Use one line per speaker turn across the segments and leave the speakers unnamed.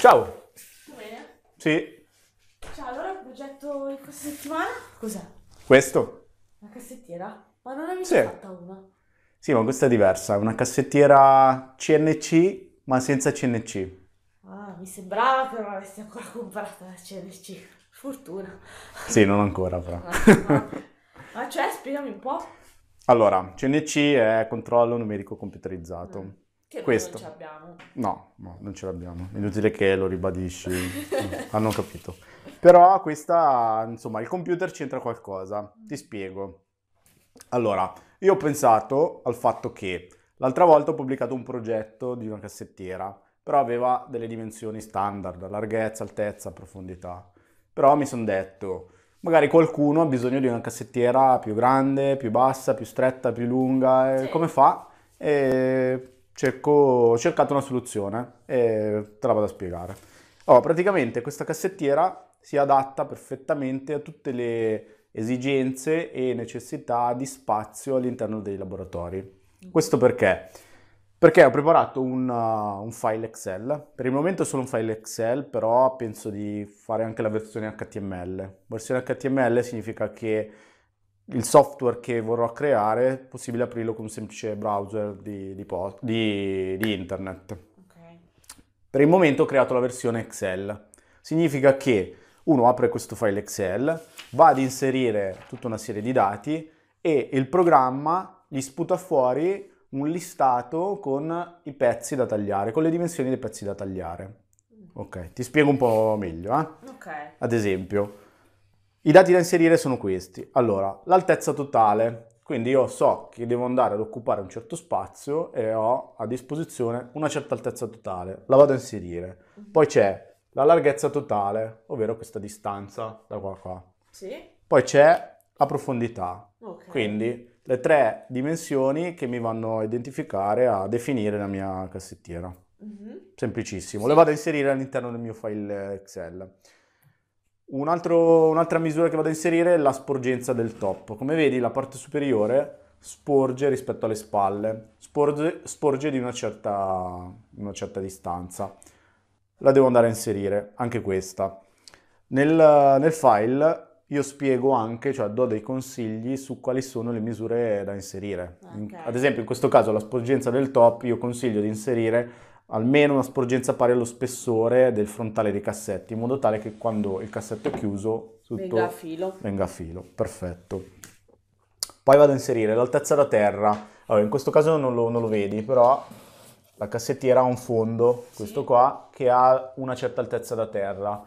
Ciao! Tu bene? Sì. Ciao, allora il progetto di questa settimana cos'è? Questo. La cassettiera? Ma non avevi sì. fatta una?
Sì, ma questa è diversa, è una cassettiera CNC ma senza CNC.
Ah, mi sembrava che non avessi ancora comprato la CNC. Fortuna.
Sì, non ancora però. Ah, ma,
ma cioè, spiegami un po'.
Allora, CNC è controllo numerico computerizzato. Mm che questo. non ce l'abbiamo. No, no, non ce l'abbiamo. Inutile che lo ribadisci, hanno ah, capito. Però questa, insomma, il computer c'entra qualcosa. Ti spiego. Allora, io ho pensato al fatto che l'altra volta ho pubblicato un progetto di una cassettiera, però aveva delle dimensioni standard, larghezza, altezza, profondità. Però mi sono detto, magari qualcuno ha bisogno di una cassettiera più grande, più bassa, più stretta, più lunga, eh, sì. come fa? E cerco, ho cercato una soluzione e te la vado a spiegare. Allora, praticamente questa cassettiera si adatta perfettamente a tutte le esigenze e necessità di spazio all'interno dei laboratori. Questo perché? Perché ho preparato un, uh, un, file Excel, per il momento è solo un file Excel, però penso di fare anche la versione HTML. Versione HTML significa che il software che vorrò creare, è possibile aprirlo con un semplice browser di, di, di, di internet. Okay. Per il momento ho creato la versione Excel. Significa che uno apre questo file Excel, va ad inserire tutta una serie di dati e il programma gli sputa fuori un listato con i pezzi da tagliare, con le dimensioni dei pezzi da tagliare. Mm. Ok, ti spiego un po' meglio. Eh? Okay. Ad esempio, i dati da inserire sono questi. Allora, l'altezza totale, quindi io so che devo andare ad occupare un certo spazio e ho a disposizione una certa altezza totale, la vado a inserire. Poi c'è la larghezza totale, ovvero questa distanza da qua a qua. Sì. Poi c'è la profondità, okay. quindi le tre dimensioni che mi vanno a identificare, a definire la mia cassettiera. Mm-hmm. Semplicissimo, sì. le vado a inserire all'interno del mio file Excel. Un altro, un'altra misura che vado a inserire è la sporgenza del top. Come vedi la parte superiore sporge rispetto alle spalle, sporge, sporge di una certa, una certa distanza. La devo andare a inserire, anche questa. Nel, nel file io spiego anche, cioè do dei consigli su quali sono le misure da inserire. Okay. Ad esempio in questo caso la sporgenza del top io consiglio di inserire almeno una sporgenza pari allo spessore del frontale dei cassetti, in modo tale che quando il cassetto è chiuso tutto venga a filo. Venga a filo, perfetto. Poi vado a inserire l'altezza da terra. Allora, in questo caso non lo, non lo vedi, però la cassettiera ha un fondo, questo sì. qua, che ha una certa altezza da terra.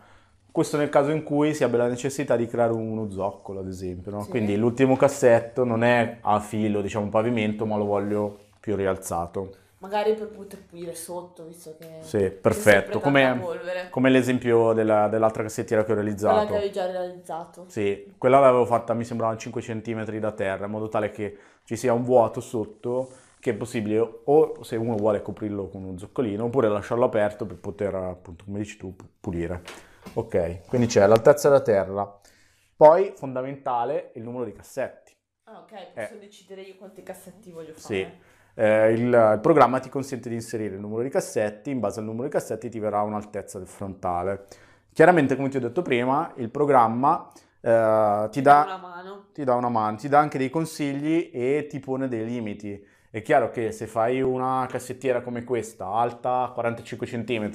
Questo nel caso in cui si abbia la necessità di creare uno zoccolo, ad esempio. No? Sì. Quindi l'ultimo cassetto non è a filo, diciamo, pavimento, ma lo voglio più rialzato.
Magari per poter pulire sotto, visto che... Sì, perfetto, come, come
l'esempio della, dell'altra cassettiera che ho realizzato. Quella che avevi già
realizzato.
Sì, quella l'avevo fatta, mi sembrava 5 cm da terra, in modo tale che ci sia un vuoto sotto che è possibile o se uno vuole coprirlo con un zoccolino oppure lasciarlo aperto per poter appunto come dici tu pulire ok quindi c'è l'altezza da terra poi fondamentale il numero di cassetti ah ok eh. posso eh. decidere io quanti cassetti voglio fare sì eh, il, il, programma ti consente di inserire il numero di cassetti, in base al numero di cassetti ti verrà un'altezza del frontale. Chiaramente, come ti ho detto prima, il programma eh, ti, dà, mano. ti dà una mano, ti dà anche dei consigli e ti pone dei limiti. È chiaro che se fai una cassettiera come questa, alta 45 cm,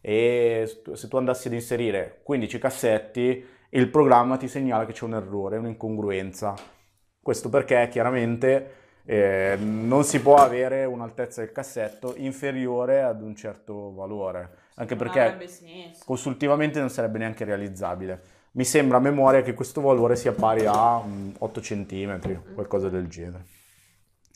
e se tu andassi ad inserire 15 cassetti, il programma ti segnala che c'è un errore, un'incongruenza. Questo perché chiaramente eh, non si può avere un'altezza del cassetto inferiore ad un certo valore, anche perché consultivamente non sarebbe neanche realizzabile. Mi sembra a memoria che questo valore sia pari a 8 mm, cm, mm. qualcosa del genere.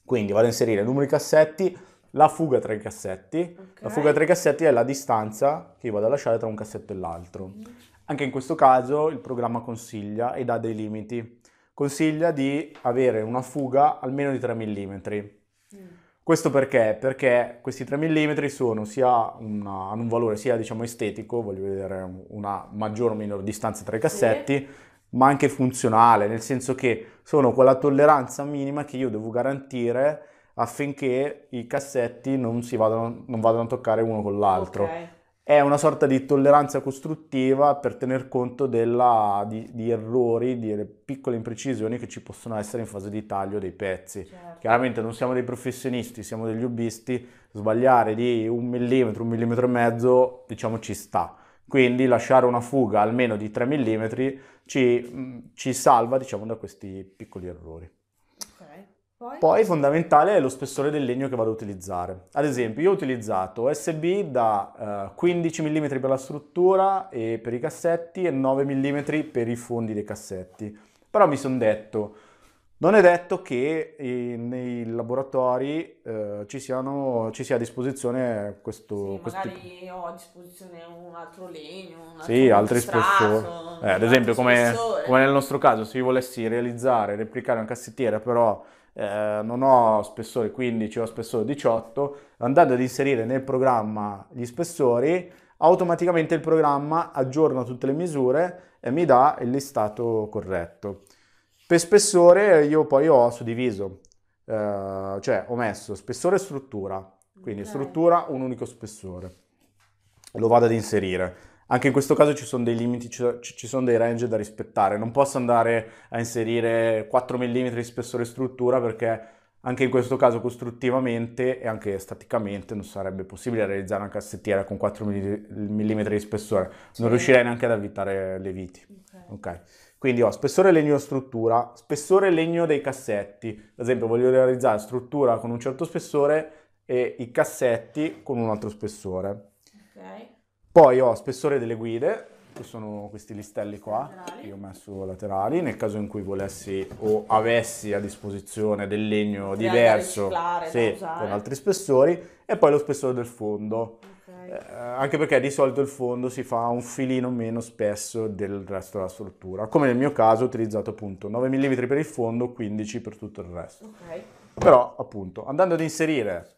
Quindi vado a inserire il numero di cassetti, la fuga tra i cassetti. Okay. La fuga tra i cassetti è la distanza che io vado a lasciare tra un cassetto e l'altro. Mm. Anche in questo caso il programma consiglia e dà dei limiti consiglia di avere una fuga almeno di 3 mm. Questo perché? Perché questi 3 mm sono sia una, hanno un valore sia diciamo estetico, voglio vedere una maggiore o minore distanza tra i cassetti, sì. ma anche funzionale, nel senso che sono quella tolleranza minima che io devo garantire affinché i cassetti non, vadano, non vadano, a toccare uno con l'altro. Okay è una sorta di tolleranza costruttiva per tener conto della, di, di, errori, di piccole imprecisioni che ci possono essere in fase di taglio dei pezzi. Certo. Chiaramente non siamo dei professionisti, siamo degli hobbisti, sbagliare di un millimetro, un millimetro e mezzo, diciamo ci sta. Quindi lasciare una fuga almeno di 3 mm ci, ci salva diciamo, da questi piccoli errori. Poi? Poi fondamentale è lo spessore del legno che vado ad utilizzare. Ad esempio, io ho utilizzato USB da eh, 15 mm per la struttura e per i cassetti e 9 mm per i fondi dei cassetti. Però mi sono detto, non è detto che eh, nei laboratori eh, ci, siano, ci, sia a disposizione questo... Sì, questo
magari tipo. ho a disposizione
un altro legno, un altro Sì, altri spessori. Eh, ad esempio come, come nel nostro caso, se io volessi realizzare, replicare una cassettiera, però eh, non ho spessore 15 ho spessore 18, andando ad inserire nel programma gli spessori, automaticamente il programma aggiorna tutte le misure e mi dà il listato corretto. Per spessore io poi ho suddiviso, eh, cioè ho messo spessore e struttura, quindi okay. struttura un unico spessore, lo vado ad inserire. Anche in questo caso ci sono dei limiti, ci sono dei range da rispettare. Non posso andare a inserire 4 mm di spessore struttura perché anche in questo caso costruttivamente e anche staticamente non sarebbe possibile realizzare una cassettiera con 4 mm di spessore, non riuscirei neanche ad avvitare le viti. Ok. Okay. Quindi ho oh, spessore legno struttura, spessore legno dei cassetti, ad esempio voglio realizzare struttura con un certo spessore e i cassetti con un altro spessore. Ok. Poi ho spessore delle guide, che sono questi listelli qua, che ho messo laterali, nel caso in cui volessi o avessi a disposizione del legno Creare, diverso, sì, con altri spessori, e poi lo spessore del fondo. Okay. Eh, anche perché di solito il fondo si fa un filino meno spesso del resto della struttura, come nel mio caso ho utilizzato appunto 9 mm per il fondo, 15 per tutto il resto. Okay. Però appunto andando ad inserire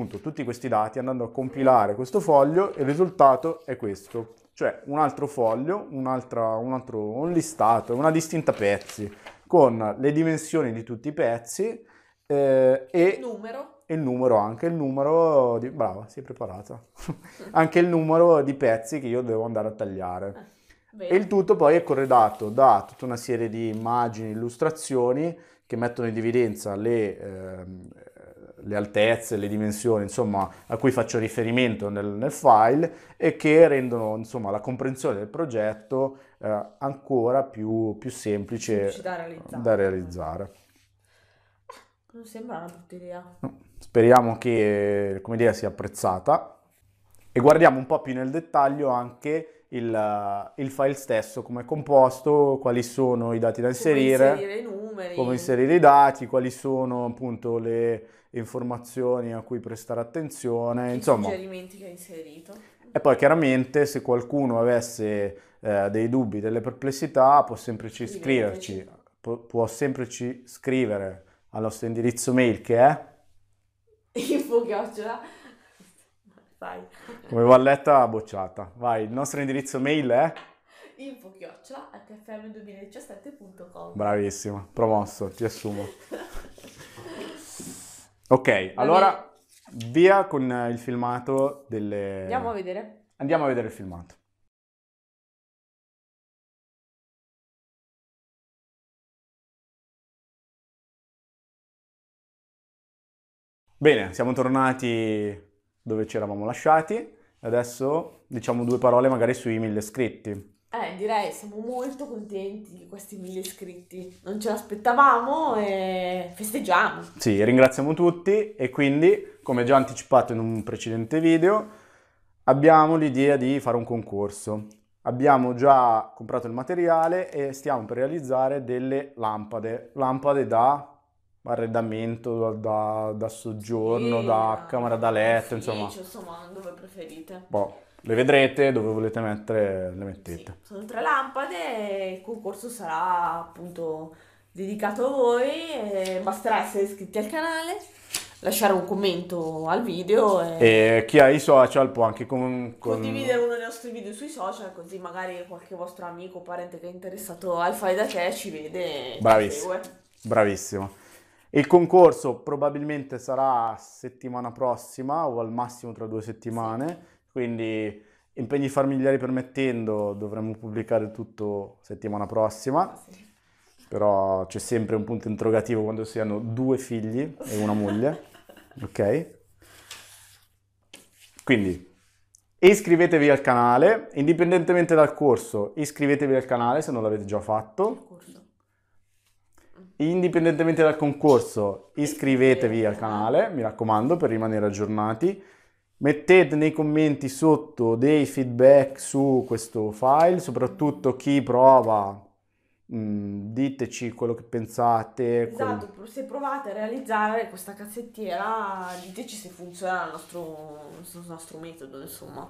appunto tutti questi dati andando a compilare questo foglio e il risultato è questo, cioè un altro foglio, un, altro, un listato, una distinta pezzi con le dimensioni di tutti i pezzi eh, e il numero il numero anche il numero di brava sei preparata anche il numero di pezzi che io devo andare a tagliare ah, e il tutto poi è corredato da tutta una serie di immagini illustrazioni che mettono in evidenza le eh, le altezze, le dimensioni, insomma, a cui faccio riferimento nel, nel file e che rendono insomma, la comprensione del progetto eh, ancora più, più semplice da realizzare. da realizzare.
Non sembra una brutta idea.
Speriamo che come dire, sia apprezzata e guardiamo un po' più nel dettaglio anche il, eh, il, file stesso, come è composto, quali sono i dati da inserire, come inserire i numeri, come inserire i dati, quali sono appunto le informazioni a cui prestare attenzione, I insomma.
suggerimenti che hai inserito.
E poi chiaramente se qualcuno avesse eh, dei dubbi, delle perplessità, può sempre ci scriverci, può, può sempre scrivere al nostro indirizzo mail che è
info Vai.
Come valletta bocciata. Vai, il nostro indirizzo mail è
info-hfm2017.com
Bravissima, promosso, ti assumo. ok, allora via con il filmato delle... Andiamo a vedere. Andiamo a vedere il filmato. Bene, siamo tornati dove ci eravamo lasciati. Adesso diciamo due parole magari sui mille iscritti.
Eh, direi siamo molto contenti di questi mille iscritti. Non ce l'aspettavamo e festeggiamo.
Sì, ringraziamo tutti e quindi, come già anticipato in un precedente video, abbiamo l'idea di fare un concorso. Abbiamo già comprato il materiale e stiamo per realizzare delle lampade, lampade da arredamento, da, da soggiorno, sì, da ah, camera da letto, insomma.
insomma, dove preferite.
Boh, le vedrete, dove volete mettere, le mettete.
Sì, sono tre lampade e il concorso sarà appunto dedicato a voi, basterà essere iscritti al canale lasciare un commento al video. E,
e chi ha i social può anche con, con... condividere
uno dei nostri video sui social, così magari qualche vostro amico o parente che è interessato al fai da te ci vede. Bravissimo.
Bravissimo. Il concorso probabilmente sarà settimana prossima o al massimo tra due settimane, sì. quindi impegni familiari permettendo dovremmo pubblicare tutto settimana prossima. Ah, sì. Però c'è sempre un punto interrogativo quando si hanno due figli e una moglie, ok? Quindi iscrivetevi al canale, indipendentemente dal corso, iscrivetevi al canale se non l'avete già fatto indipendentemente dal concorso, iscrivetevi al canale, mi raccomando, per rimanere aggiornati. Mettete nei commenti sotto dei feedback su questo file, soprattutto chi prova, mh, mm, diteci quello che pensate. Esatto,
quello... se provate a realizzare questa cassettiera, diteci se funziona il nostro, il nostro metodo, insomma.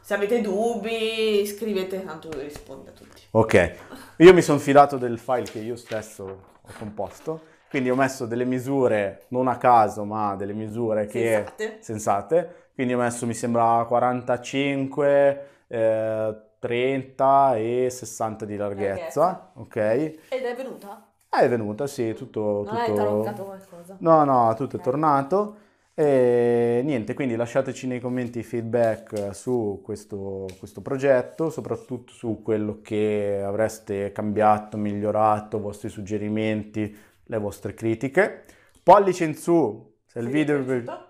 Se avete dubbi, scrivete, tanto risponde a tutti.
Ok, io mi sono fidato del file che io stesso ho composto. Quindi ho messo delle misure, non a caso, ma delle misure che... Sensate. sensate. Quindi ho messo, mi sembra, 45, eh, 30 e 60 di larghezza, ok? Ed
è venuta?
Ah, è venuta, sì, tutto... Non tutto... hai troncato qualcosa? No, no, tutto okay. è tornato. E niente, quindi lasciateci nei commenti feedback su questo, questo, progetto, soprattutto su quello che avreste cambiato, migliorato, i vostri suggerimenti, le vostre critiche. Pollice in su se, se il video vi è piaciuto.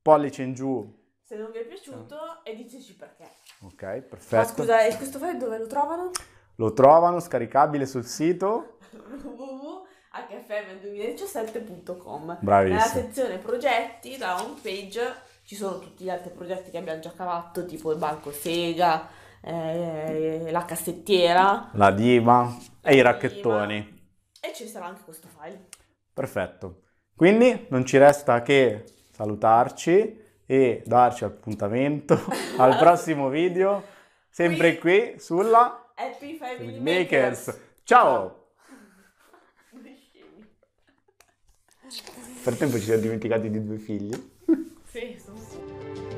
Pollice in giù.
Se non vi è piaciuto e diteci perché.
Ok, perfetto. Ma scusa,
e questo file dove lo trovano?
Lo trovano scaricabile sul sito
hfm2017.com. Nella sezione progetti, la home page, ci sono tutti gli altri progetti che abbiamo già cavato, tipo il banco sega, eh, la cassettiera,
la diva e i racchettoni. Diva.
E ci sarà anche questo file.
Perfetto. Quindi non ci resta che salutarci e darci appuntamento al prossimo video, sempre qui, qui sulla Happy Family Makers. Makers. Ciao. Nel frattempo ci siamo dimenticati di due figli.
Sì, sono...